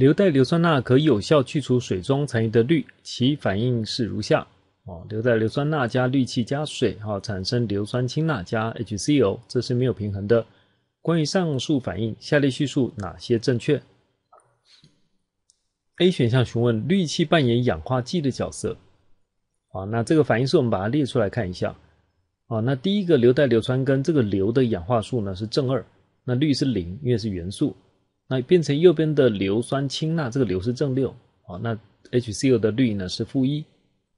硫代硫酸钠可有效去除水中残余的氯，其反应是如下：哦，硫代硫酸钠加氯气加水，哈，产生硫酸氢钠加 HCO，这是没有平衡的。关于上述反应，下列叙述哪些正确？A 选项询问氯气扮演氧化剂的角色。好，那这个反应式我们把它列出来看一下。啊，那第一个硫代硫酸根这个硫的氧化数呢是正二，那氯是零，因为是元素。那变成右边的硫酸氢钠，这个硫是正六啊，那 HCO 的氯呢是负一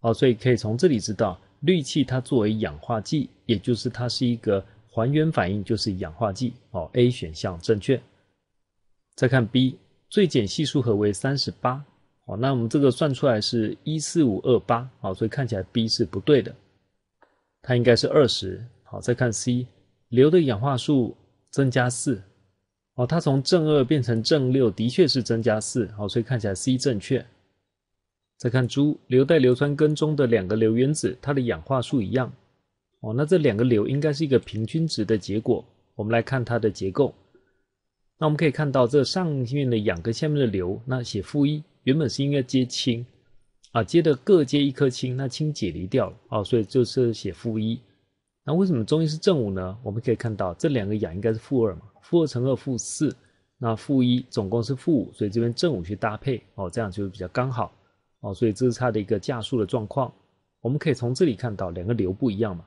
哦，所以可以从这里知道，氯气它作为氧化剂，也就是它是一个还原反应，就是氧化剂哦。A 选项正确。再看 B，最简系数和为三十八哦，那我们这个算出来是一四五二八哦，所以看起来 B 是不对的，它应该是二十。好，再看 C，硫的氧化数增加四。哦，它从正二变成正六，的确是增加四。好，所以看起来 C 正确。再看猪硫代硫酸根中的两个硫原子，它的氧化数一样。哦，那这两个硫应该是一个平均值的结果。我们来看它的结构，那我们可以看到这上面的氧跟下面的硫，那写负一，原本是应该接氢啊，接的各接一颗氢，那氢解离掉了啊，所以就是写负一。那为什么中间是正五呢？我们可以看到这两个氧应该是负二嘛。负二乘二负四，那负一总共是负五，所以这边正五去搭配哦，这样就比较刚好哦，所以这是它的一个价数的状况。我们可以从这里看到两个硫不一样嘛，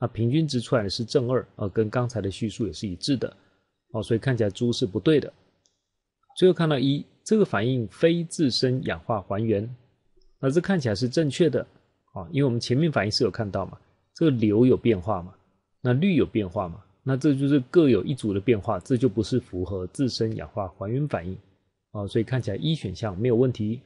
那平均值出来的是正二呃，跟刚才的叙述也是一致的哦，所以看起来猪是不对的。最后看到一，这个反应非自身氧化还原，那这看起来是正确的啊，因为我们前面反应是有看到嘛，这个硫有变化嘛，那氯有变化嘛。那这就是各有一组的变化，这就不是符合自身氧化还原反应啊，所以看起来一选项没有问题。